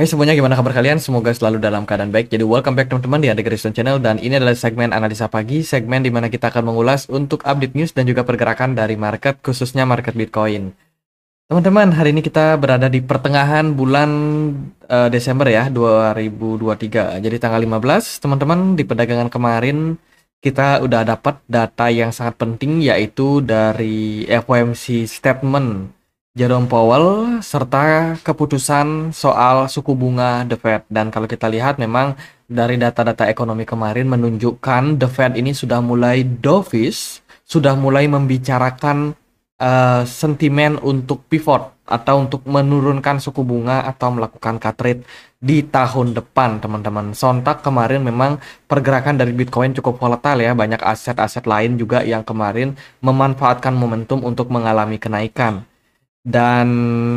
Hai hey, semuanya, gimana kabar kalian? Semoga selalu dalam keadaan baik. Jadi welcome back teman-teman di Andi Kristen Channel dan ini adalah segmen analisa pagi, segmen di mana kita akan mengulas untuk update news dan juga pergerakan dari market, khususnya market Bitcoin. Teman-teman, hari ini kita berada di pertengahan bulan uh, Desember ya, 2023. Jadi tanggal 15, teman-teman, di perdagangan kemarin kita udah dapat data yang sangat penting yaitu dari FOMC statement Jerome Powell serta keputusan soal suku bunga The Fed dan kalau kita lihat memang dari data-data ekonomi kemarin menunjukkan The Fed ini sudah mulai dovish, sudah mulai membicarakan uh, sentimen untuk pivot atau untuk menurunkan suku bunga atau melakukan cut rate di tahun depan teman-teman. Sontak kemarin memang pergerakan dari Bitcoin cukup volatile ya, banyak aset-aset lain juga yang kemarin memanfaatkan momentum untuk mengalami kenaikan. Dan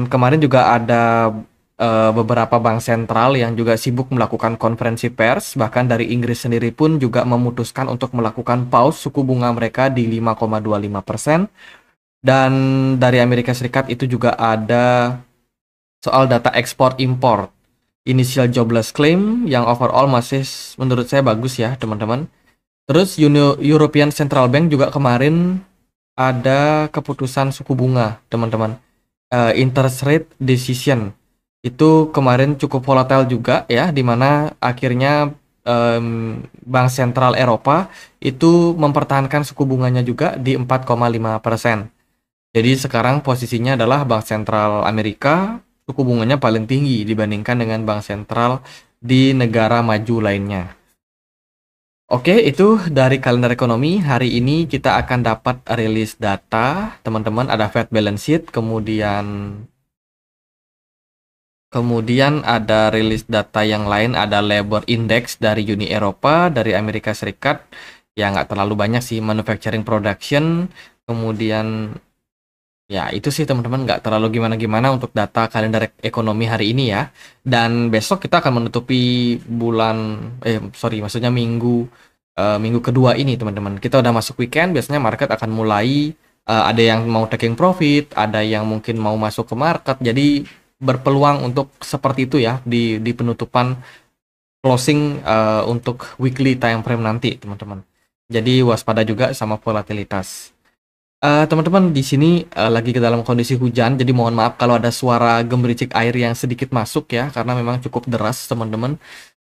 kemarin juga ada uh, beberapa bank sentral yang juga sibuk melakukan konferensi pers, bahkan dari Inggris sendiri pun juga memutuskan untuk melakukan pause suku bunga mereka di 5,25 Dan dari Amerika Serikat itu juga ada soal data ekspor impor, initial jobless claim yang overall masih menurut saya bagus ya teman-teman. Terus European Central Bank juga kemarin ada keputusan suku bunga teman-teman uh, interest rate decision itu kemarin cukup volatile juga ya dimana akhirnya um, Bank Sentral Eropa itu mempertahankan suku bunganya juga di 4,5 persen. Jadi sekarang posisinya adalah Bank Sentral Amerika suku bunganya paling tinggi dibandingkan dengan Bank Sentral di negara maju lainnya. Oke, itu dari kalender ekonomi. Hari ini kita akan dapat rilis data, teman-teman ada Fed balance sheet, kemudian Kemudian ada rilis data yang lain, ada labor index dari Uni Eropa, dari Amerika Serikat, yang nggak terlalu banyak sih, manufacturing production, kemudian Ya, itu sih teman-teman nggak terlalu gimana-gimana untuk data kalender ekonomi hari ini ya. Dan besok kita akan menutupi bulan, eh sorry, maksudnya minggu uh, minggu kedua ini teman-teman. Kita udah masuk weekend, biasanya market akan mulai uh, ada yang mau taking profit, ada yang mungkin mau masuk ke market. Jadi berpeluang untuk seperti itu ya di di penutupan closing uh, untuk weekly time frame nanti teman-teman. Jadi waspada juga sama volatilitas. Uh, teman-teman di sini uh, lagi ke dalam kondisi hujan, jadi mohon maaf kalau ada suara gemericik air yang sedikit masuk ya, karena memang cukup deras teman-teman.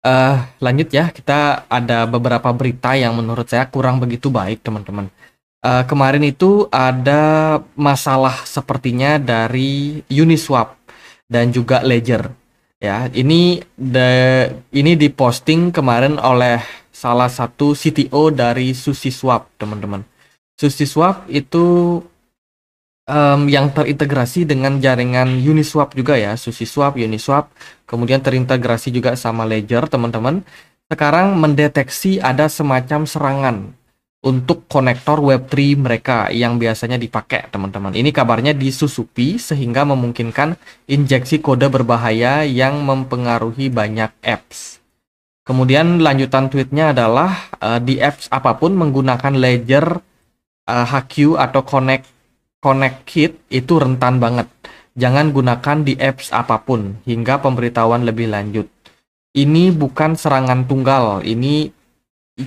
Uh, lanjut ya, kita ada beberapa berita yang menurut saya kurang begitu baik teman-teman. Uh, kemarin itu ada masalah sepertinya dari Uniswap dan juga Ledger. Ya, ini the ini diposting kemarin oleh salah satu CTO dari SushiSwap, teman-teman SushiSwap itu um, yang terintegrasi dengan jaringan Uniswap juga ya, SushiSwap, Uniswap, kemudian terintegrasi juga sama Ledger, teman-teman. Sekarang mendeteksi ada semacam serangan untuk konektor Web3 mereka yang biasanya dipakai, teman-teman. Ini kabarnya disusupi sehingga memungkinkan injeksi kode berbahaya yang mempengaruhi banyak apps. Kemudian lanjutan tweetnya adalah uh, di apps apapun menggunakan Ledger uh, eh, HQ atau Connect Connect Kit itu rentan banget. Jangan gunakan di apps apapun hingga pemberitahuan lebih lanjut. Ini bukan serangan tunggal, ini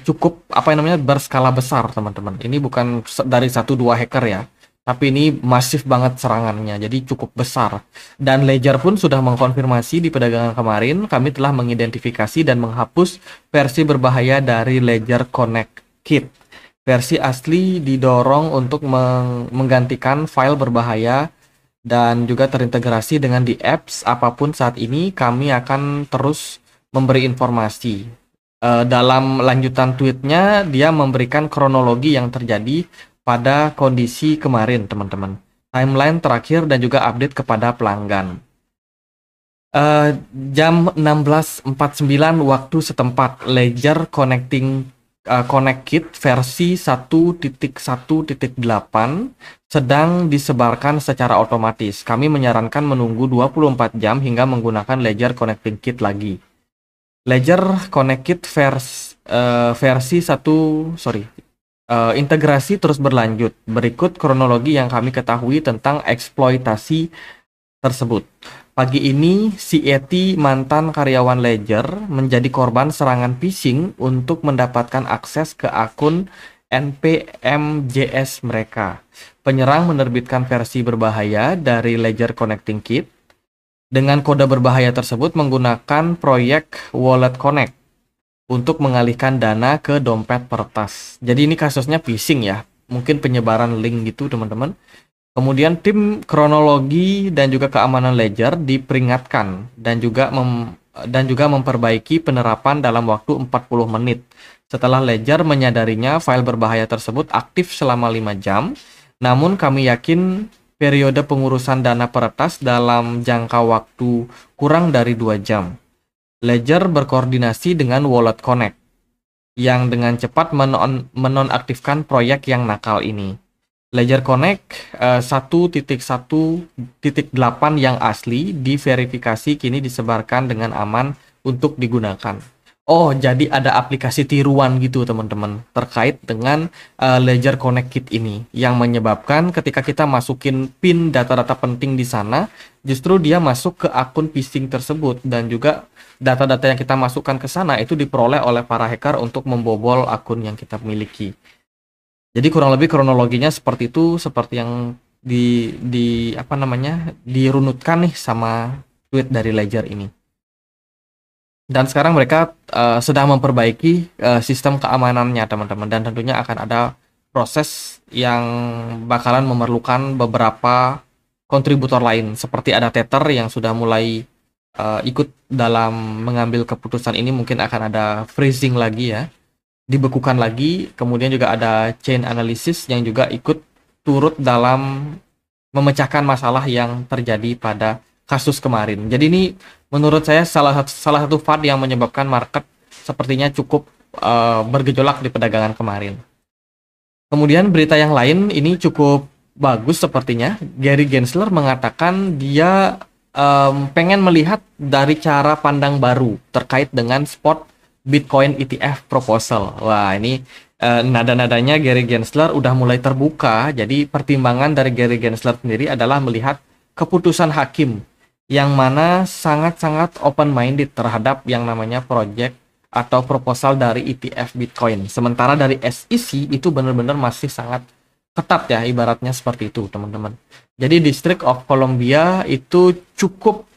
cukup apa namanya berskala besar, teman-teman. Ini bukan dari satu dua hacker ya tapi ini masif banget serangannya, jadi cukup besar. Dan Ledger pun sudah mengkonfirmasi di perdagangan kemarin, kami telah mengidentifikasi dan menghapus versi berbahaya dari Ledger Connect Kit versi asli didorong untuk meng menggantikan file berbahaya dan juga terintegrasi dengan di apps apapun saat ini kami akan terus memberi informasi. Uh, dalam lanjutan tweetnya dia memberikan kronologi yang terjadi pada kondisi kemarin teman-teman. Timeline terakhir dan juga update kepada pelanggan. Uh, jam 16.49 waktu setempat, Ledger Connecting uh, eh, ConnectKit versi 1.1.8 sedang disebarkan secara otomatis. Kami menyarankan menunggu 24 jam hingga menggunakan Ledger Connecting Kit lagi. Ledger ConnectKit vers, uh, versi 1 sorry uh, integrasi terus berlanjut. Berikut kronologi yang kami ketahui tentang eksploitasi tersebut. Pagi ini, si Eti, mantan karyawan Ledger, menjadi korban serangan phishing untuk mendapatkan akses ke akun NPMJS mereka. Penyerang menerbitkan versi berbahaya dari Ledger Connecting Kit. Dengan kode berbahaya tersebut menggunakan proyek Wallet Connect untuk mengalihkan dana ke dompet pertas. Jadi ini kasusnya phishing ya, mungkin penyebaran link gitu teman-teman. Kemudian tim kronologi dan juga keamanan ledger diperingatkan dan juga mem dan juga memperbaiki penerapan dalam waktu 40 menit. Setelah ledger menyadarinya file berbahaya tersebut aktif selama 5 jam, namun kami yakin periode pengurusan dana peretas dalam jangka waktu kurang dari 2 jam. Ledger berkoordinasi dengan Wallet Connect yang dengan cepat menonaktifkan proyek yang nakal ini. Ledger Connect uh, eh, 1.1.8 yang asli diverifikasi kini disebarkan dengan aman untuk digunakan. Oh, jadi ada aplikasi tiruan gitu teman-teman terkait dengan uh, Ledger Connect Kit ini yang menyebabkan ketika kita masukin pin data-data penting di sana, justru dia masuk ke akun phishing tersebut dan juga data-data yang kita masukkan ke sana itu diperoleh oleh para hacker untuk membobol akun yang kita miliki jadi kurang lebih kronologinya seperti itu seperti yang di di apa namanya dirunutkan nih sama tweet dari Ledger ini dan sekarang mereka uh, sedang memperbaiki uh, sistem keamanannya teman-teman dan tentunya akan ada proses yang bakalan memerlukan beberapa kontributor lain seperti ada Tether yang sudah mulai uh, ikut dalam mengambil keputusan ini mungkin akan ada freezing lagi ya dibekukan lagi, kemudian juga ada chain analysis yang juga ikut turut dalam memecahkan masalah yang terjadi pada kasus kemarin. Jadi ini menurut saya salah satu salah satu fad yang menyebabkan market sepertinya cukup uh, bergejolak di perdagangan kemarin. Kemudian berita yang lain ini cukup bagus sepertinya. Gary Gensler mengatakan dia um, pengen melihat dari cara pandang baru terkait dengan spot Bitcoin ETF proposal. Wah, ini uh, nada-nadanya Gary Gensler udah mulai terbuka. Jadi pertimbangan dari Gary Gensler sendiri adalah melihat keputusan hakim yang mana sangat-sangat open minded terhadap yang namanya project atau proposal dari ETF Bitcoin. Sementara dari SEC itu benar-benar masih sangat ketat ya ibaratnya seperti itu, teman-teman. Jadi District of Columbia itu cukup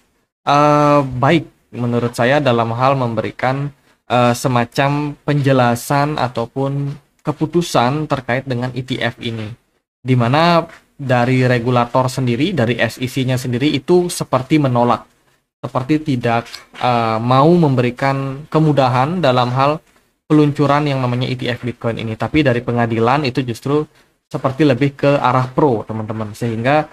uh, baik menurut saya dalam hal memberikan uh, semacam penjelasan ataupun keputusan terkait dengan ETF ini. dimana dari regulator sendiri, dari SEC-nya sendiri itu seperti menolak, seperti tidak uh, mau memberikan kemudahan dalam hal peluncuran yang namanya ETF Bitcoin ini. Tapi dari pengadilan itu justru seperti lebih ke arah pro, teman-teman. Sehingga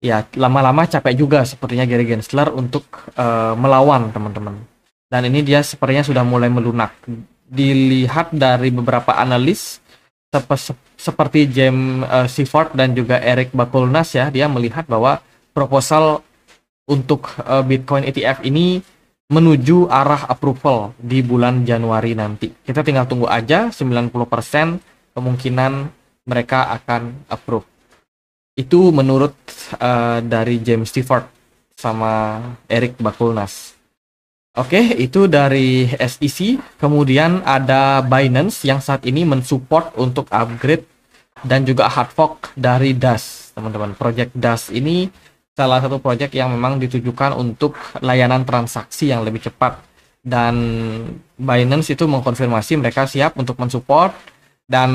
ya lama-lama capek juga sepertinya Gary Gensler untuk uh, melawan, teman-teman dan ini dia sepertinya sudah mulai melunak. Dilihat dari beberapa analis sep seperti James uh, eh, Seaford dan juga Eric Bakulnas ya, dia melihat bahwa proposal untuk uh, Bitcoin ETF ini menuju arah approval di bulan Januari nanti. Kita tinggal tunggu aja 90% kemungkinan mereka akan approve. Itu menurut uh, dari James Seaford sama Eric Bakulnas. Oke, okay, itu dari SEC. Kemudian ada Binance yang saat ini mensupport untuk upgrade dan juga hard fork dari DAS, teman-teman. Project DAS ini salah satu project yang memang ditujukan untuk layanan transaksi yang lebih cepat. Dan Binance itu mengkonfirmasi mereka siap untuk mensupport dan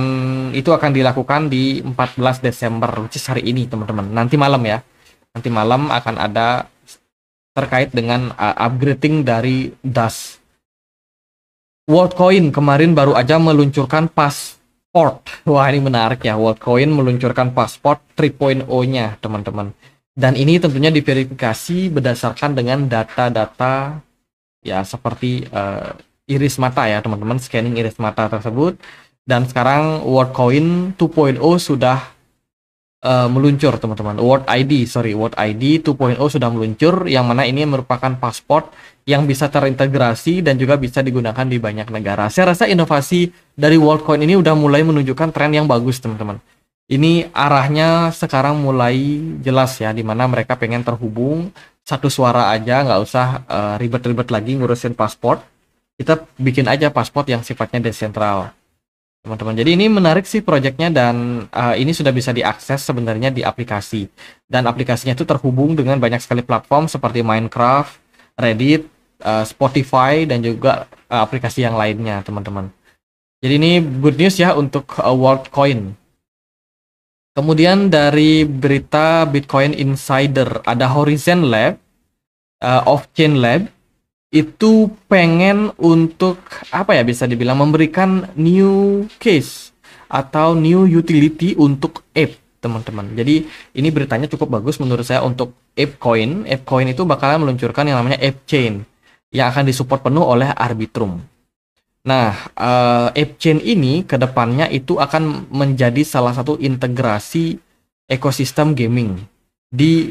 itu akan dilakukan di 14 Desember, which is hari ini, teman-teman. Nanti malam ya. Nanti malam akan ada terkait dengan uh, upgrading dari DAS. WorldCoin kemarin baru aja meluncurkan passport Wah ini menarik ya, WorldCoin meluncurkan passport 3.0-nya teman-teman. Dan ini tentunya diverifikasi berdasarkan dengan data-data ya seperti uh, iris mata ya teman-teman, scanning iris mata tersebut. Dan sekarang WorldCoin 2.0 sudah uh, meluncur teman-teman. Word ID, sorry, Word ID 2.0 sudah meluncur yang mana ini merupakan pasport yang bisa terintegrasi dan juga bisa digunakan di banyak negara. Saya rasa inovasi dari WorldCoin ini udah mulai menunjukkan tren yang bagus teman-teman. Ini arahnya sekarang mulai jelas ya, dimana mereka pengen terhubung satu suara aja, nggak usah eh, ribet-ribet uh, lagi ngurusin pasport. Kita bikin aja pasport yang sifatnya desentral teman-teman. Jadi ini menarik sih proyeknya dan uh, ini sudah bisa diakses sebenarnya di aplikasi. Dan aplikasinya itu terhubung dengan banyak sekali platform seperti Minecraft, Reddit, uh, Spotify dan juga uh, aplikasi yang lainnya, teman-teman. Jadi ini good news ya untuk uh, WorldCoin. Kemudian dari berita Bitcoin Insider ada Horizon Lab, uh, Off-chain Lab, itu pengen untuk apa ya bisa dibilang memberikan new case atau new utility untuk app teman-teman. Jadi ini beritanya cukup bagus menurut saya untuk app coin. App coin itu bakalan meluncurkan yang namanya app chain yang akan disupport penuh oleh Arbitrum. Nah, uh, eh, ape chain ini kedepannya itu akan menjadi salah satu integrasi ekosistem gaming di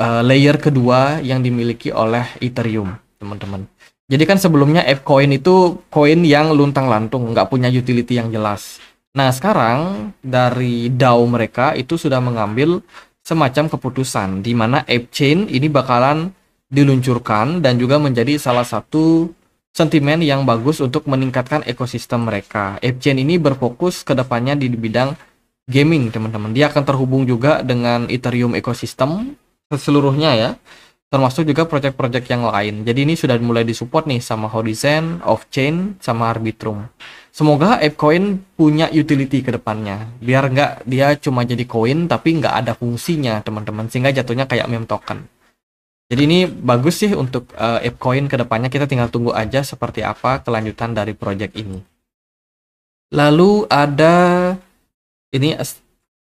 uh, layer kedua yang dimiliki oleh Ethereum teman-teman. Jadi kan sebelumnya Fcoin itu koin yang luntang-lantung, nggak punya utility yang jelas. Nah, sekarang dari DAO mereka itu sudah mengambil semacam keputusan di mana Fchain ini bakalan diluncurkan dan juga menjadi salah satu sentimen yang bagus untuk meningkatkan ekosistem mereka. Fchain ini berfokus ke depannya di bidang gaming, teman-teman. Dia akan terhubung juga dengan Ethereum ekosistem seluruhnya ya termasuk juga project-project yang lain. Jadi ini sudah mulai disupport nih sama Horizon, off-chain, sama Arbitrum. Semoga ApeCoin punya utility ke depannya. Biar nggak dia cuma jadi koin tapi nggak ada fungsinya teman-teman. Sehingga jatuhnya kayak meme token. Jadi ini bagus sih untuk uh, ApeCoin ke depannya. Kita tinggal tunggu aja seperti apa kelanjutan dari project ini. Lalu ada ini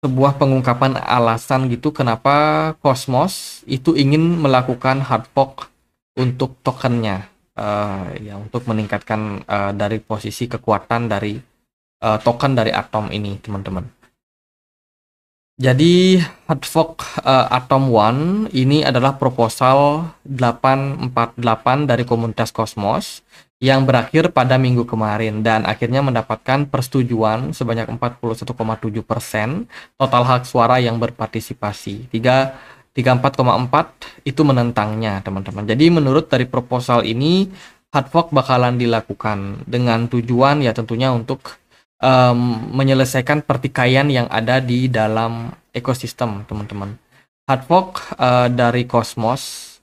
sebuah pengungkapan alasan gitu kenapa Cosmos itu ingin melakukan hard fork untuk tokennya uh, ya untuk meningkatkan uh, dari posisi kekuatan dari uh, token dari atom ini teman-teman. Jadi Hadfok uh, eh, Atom One ini adalah proposal 848 dari komunitas Kosmos yang berakhir pada minggu kemarin dan akhirnya mendapatkan persetujuan sebanyak 41,7 persen total hak suara yang berpartisipasi. 3 34,4 itu menentangnya teman-teman. Jadi menurut dari proposal ini Fork bakalan dilakukan dengan tujuan ya tentunya untuk um, menyelesaikan pertikaian yang ada di dalam ekosistem teman-teman. Hardfork uh, dari Cosmos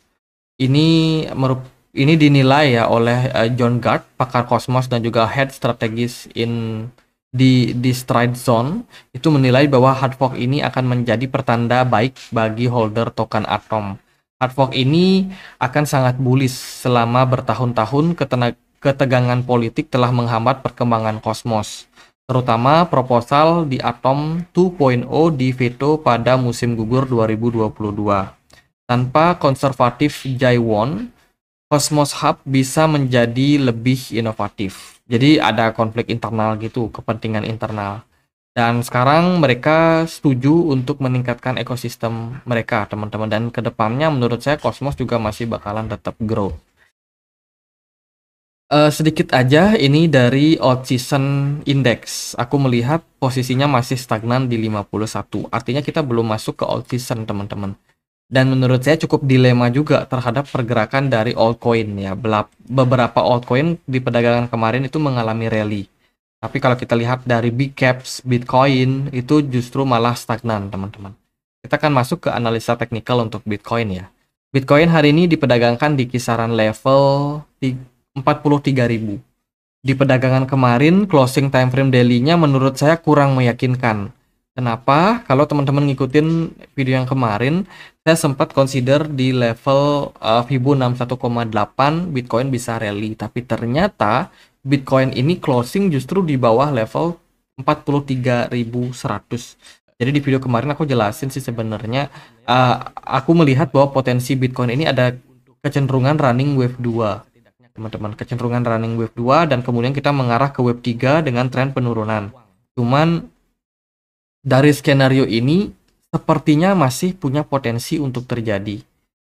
ini merup ini dinilai ya oleh uh, John Gard, pakar Cosmos dan juga head strategis in di di Stride Zone itu menilai bahwa hard fork ini akan menjadi pertanda baik bagi holder token Atom. Hard fork ini akan sangat bullish selama bertahun-tahun ketegangan politik telah menghambat perkembangan kosmos terutama proposal di Atom 2.0 di veto pada musim gugur 2022. Tanpa konservatif Jaiwon, Cosmos Hub bisa menjadi lebih inovatif. Jadi ada konflik internal gitu, kepentingan internal. Dan sekarang mereka setuju untuk meningkatkan ekosistem mereka, teman-teman. Dan kedepannya menurut saya Cosmos juga masih bakalan tetap grow. Uh, sedikit aja ini dari Old season index. Aku melihat posisinya masih stagnan di 51. Artinya kita belum masuk ke Old season, teman-teman. Dan menurut saya cukup dilema juga terhadap pergerakan dari altcoin ya. Beberapa altcoin di perdagangan kemarin itu mengalami rally. Tapi kalau kita lihat dari big caps Bitcoin itu justru malah stagnan, teman-teman. Kita akan masuk ke analisa teknikal untuk Bitcoin ya. Bitcoin hari ini diperdagangkan di kisaran level 3 43.000. Di perdagangan kemarin, closing time frame daily-nya menurut saya kurang meyakinkan. Kenapa? Kalau teman-teman ngikutin video yang kemarin, saya sempat consider di level uh, Fibu 61,8 Bitcoin bisa rally, tapi ternyata Bitcoin ini closing justru di bawah level 43.100. Jadi di video kemarin aku jelasin sih sebenarnya uh, aku melihat bahwa potensi Bitcoin ini ada kecenderungan running wave 2 teman-teman kecenderungan running wave 2 dan kemudian kita mengarah ke wave 3 dengan tren penurunan cuman dari skenario ini sepertinya masih punya potensi untuk terjadi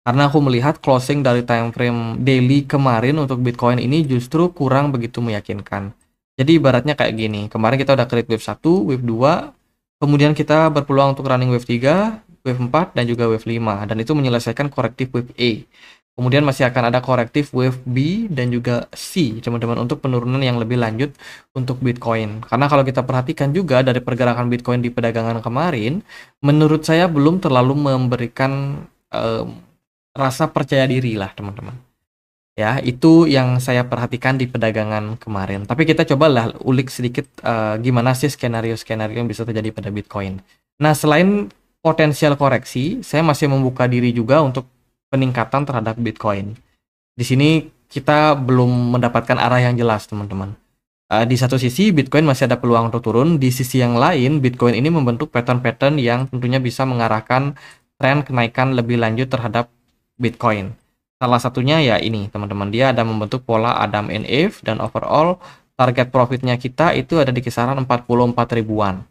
karena aku melihat closing dari time frame daily kemarin untuk Bitcoin ini justru kurang begitu meyakinkan jadi ibaratnya kayak gini kemarin kita udah create wave 1 wave 2 kemudian kita berpeluang untuk running wave 3 wave 4 dan juga wave 5 dan itu menyelesaikan korektif wave A Kemudian masih akan ada korektif wave B dan juga C, teman-teman, untuk penurunan yang lebih lanjut untuk Bitcoin. Karena kalau kita perhatikan juga dari pergerakan Bitcoin di perdagangan kemarin, menurut saya belum terlalu memberikan um, rasa percaya diri lah, teman-teman. Ya, itu yang saya perhatikan di perdagangan kemarin. Tapi kita cobalah ulik sedikit uh, gimana sih skenario-skenario yang bisa terjadi pada Bitcoin. Nah, selain potensial koreksi, saya masih membuka diri juga untuk peningkatan terhadap Bitcoin. Di sini kita belum mendapatkan arah yang jelas, teman-teman. Uh, di satu sisi, Bitcoin masih ada peluang untuk turun. Di sisi yang lain, Bitcoin ini membentuk pattern-pattern yang tentunya bisa mengarahkan tren kenaikan lebih lanjut terhadap Bitcoin. Salah satunya ya ini, teman-teman. Dia ada membentuk pola Adam and Eve dan overall target profitnya kita itu ada di kisaran 44 ribuan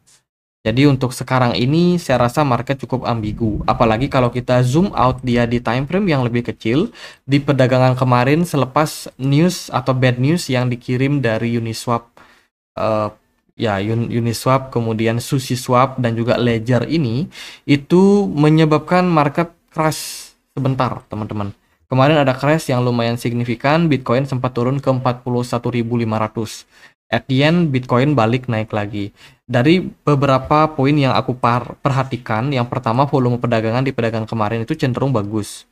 jadi untuk sekarang ini saya rasa market cukup ambigu. Apalagi kalau kita zoom out dia di time frame yang lebih kecil di perdagangan kemarin selepas news atau bad news yang dikirim dari Uniswap uh, ya Uniswap kemudian Sushi Swap dan juga Ledger ini itu menyebabkan market crash sebentar, teman-teman. Kemarin ada crash yang lumayan signifikan, Bitcoin sempat turun ke 41.500 at the end Bitcoin balik naik lagi. Dari beberapa poin yang aku perhatikan, yang pertama volume perdagangan di pedagang kemarin itu cenderung bagus.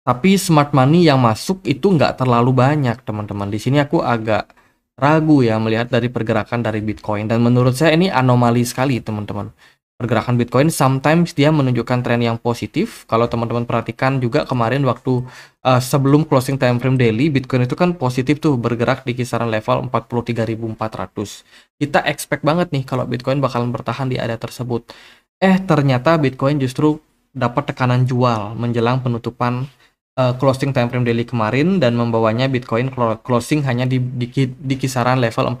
Tapi smart money yang masuk itu nggak terlalu banyak, teman-teman. Di sini aku agak ragu ya melihat dari pergerakan dari Bitcoin dan menurut saya ini anomali sekali, teman-teman pergerakan Bitcoin sometimes dia menunjukkan tren yang positif. Kalau teman-teman perhatikan juga kemarin waktu uh, sebelum closing time frame daily Bitcoin itu kan positif tuh bergerak di kisaran level 43.400. Kita expect banget nih kalau Bitcoin bakalan bertahan di area tersebut. Eh ternyata Bitcoin justru dapat tekanan jual menjelang penutupan uh, closing time frame daily kemarin dan membawanya Bitcoin closing hanya di, di, di kisaran level 42.900.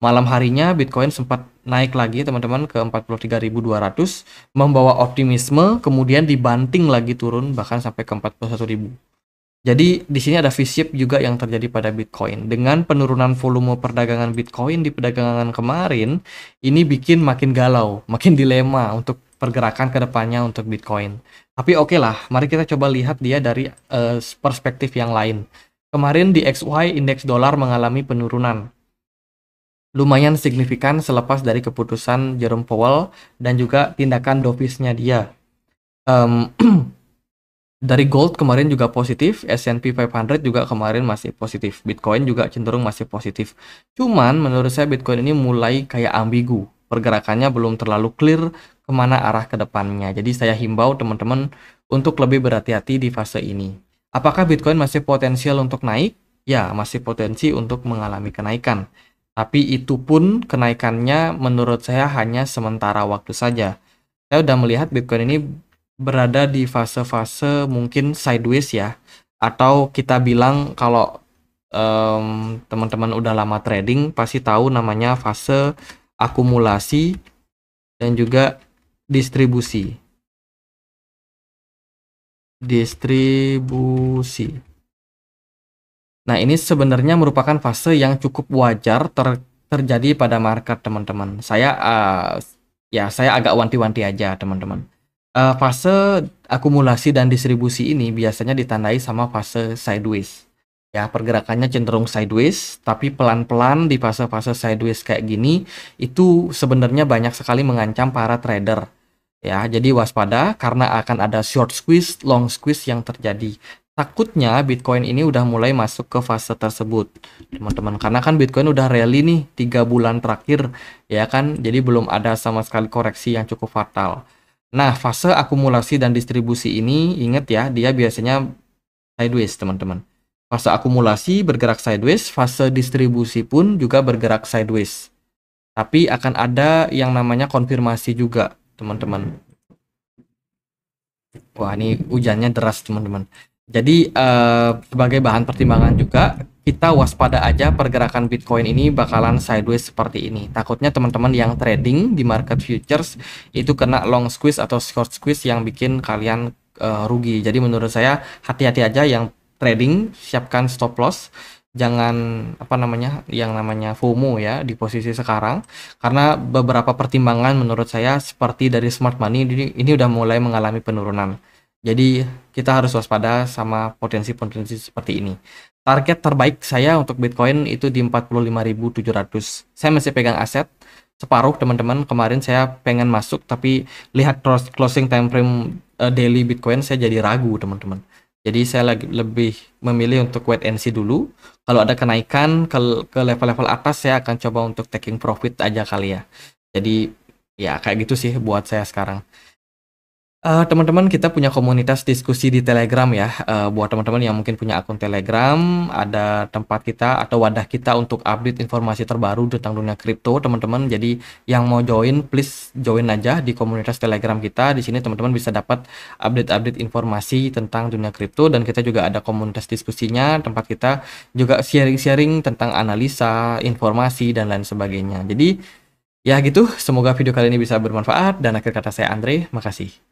Malam harinya Bitcoin sempat naik lagi teman-teman ke 43.200 membawa optimisme kemudian dibanting lagi turun bahkan sampai ke 41.000. Jadi di sini ada v juga yang terjadi pada Bitcoin. Dengan penurunan volume perdagangan Bitcoin di perdagangan kemarin, ini bikin makin galau, makin dilema untuk pergerakan ke depannya untuk Bitcoin. Tapi oke okay lah, mari kita coba lihat dia dari uh, perspektif yang lain. Kemarin di XY indeks dolar mengalami penurunan lumayan signifikan selepas dari keputusan Jerome Powell dan juga tindakan dovisnya dia. Um, dari gold kemarin juga positif, S&P 500 juga kemarin masih positif, Bitcoin juga cenderung masih positif. Cuman menurut saya Bitcoin ini mulai kayak ambigu, pergerakannya belum terlalu clear kemana arah ke depannya. Jadi saya himbau teman-teman untuk lebih berhati-hati di fase ini. Apakah Bitcoin masih potensial untuk naik? Ya, masih potensi untuk mengalami kenaikan. Tapi itu pun kenaikannya menurut saya hanya sementara waktu saja. Saya sudah melihat Bitcoin ini berada di fase-fase mungkin sideways ya. Atau kita bilang kalau um, teman-teman udah lama trading pasti tahu namanya fase akumulasi dan juga distribusi. Distribusi. Nah, ini sebenarnya merupakan fase yang cukup wajar ter terjadi pada market, teman-teman. Saya uh, ya saya agak wanti-wanti aja, teman-teman. Uh, fase akumulasi dan distribusi ini biasanya ditandai sama fase sideways. Ya, pergerakannya cenderung sideways, tapi pelan-pelan di fase-fase sideways kayak gini itu sebenarnya banyak sekali mengancam para trader. Ya, jadi waspada karena akan ada short squeeze, long squeeze yang terjadi takutnya Bitcoin ini udah mulai masuk ke fase tersebut teman-teman karena kan Bitcoin udah rally nih tiga bulan terakhir ya kan jadi belum ada sama sekali koreksi yang cukup fatal nah fase akumulasi dan distribusi ini inget ya dia biasanya sideways teman-teman fase akumulasi bergerak sideways fase distribusi pun juga bergerak sideways tapi akan ada yang namanya konfirmasi juga teman-teman Wah ini hujannya deras teman-teman jadi uh, sebagai bahan pertimbangan juga kita waspada aja pergerakan Bitcoin ini bakalan sideways seperti ini. Takutnya teman-teman yang trading di market futures itu kena long squeeze atau short squeeze yang bikin kalian uh, rugi. Jadi menurut saya hati-hati aja yang trading, siapkan stop loss jangan apa namanya yang namanya FOMO ya di posisi sekarang karena beberapa pertimbangan menurut saya seperti dari smart money ini, ini udah mulai mengalami penurunan jadi kita harus waspada sama potensi-potensi seperti ini. Target terbaik saya untuk Bitcoin itu di 45.700. Saya masih pegang aset separuh teman-teman. Kemarin saya pengen masuk tapi lihat closing time frame uh, daily Bitcoin saya jadi ragu teman-teman. Jadi saya lagi lebih memilih untuk wait and see dulu. Kalau ada kenaikan ke ke level-level atas saya akan coba untuk taking profit aja kali ya. Jadi ya kayak gitu sih buat saya sekarang. Uh, teman-teman kita punya komunitas diskusi di Telegram ya. Uh, buat teman-teman yang mungkin punya akun Telegram, ada tempat kita atau wadah kita untuk update informasi terbaru tentang dunia kripto, teman-teman. Jadi yang mau join please join aja di komunitas Telegram kita. Di sini teman-teman bisa dapat update-update informasi tentang dunia kripto dan kita juga ada komunitas diskusinya, tempat kita juga sharing-sharing tentang analisa, informasi dan lain sebagainya. Jadi Ya gitu, semoga video kali ini bisa bermanfaat dan akhir kata saya Andre, makasih.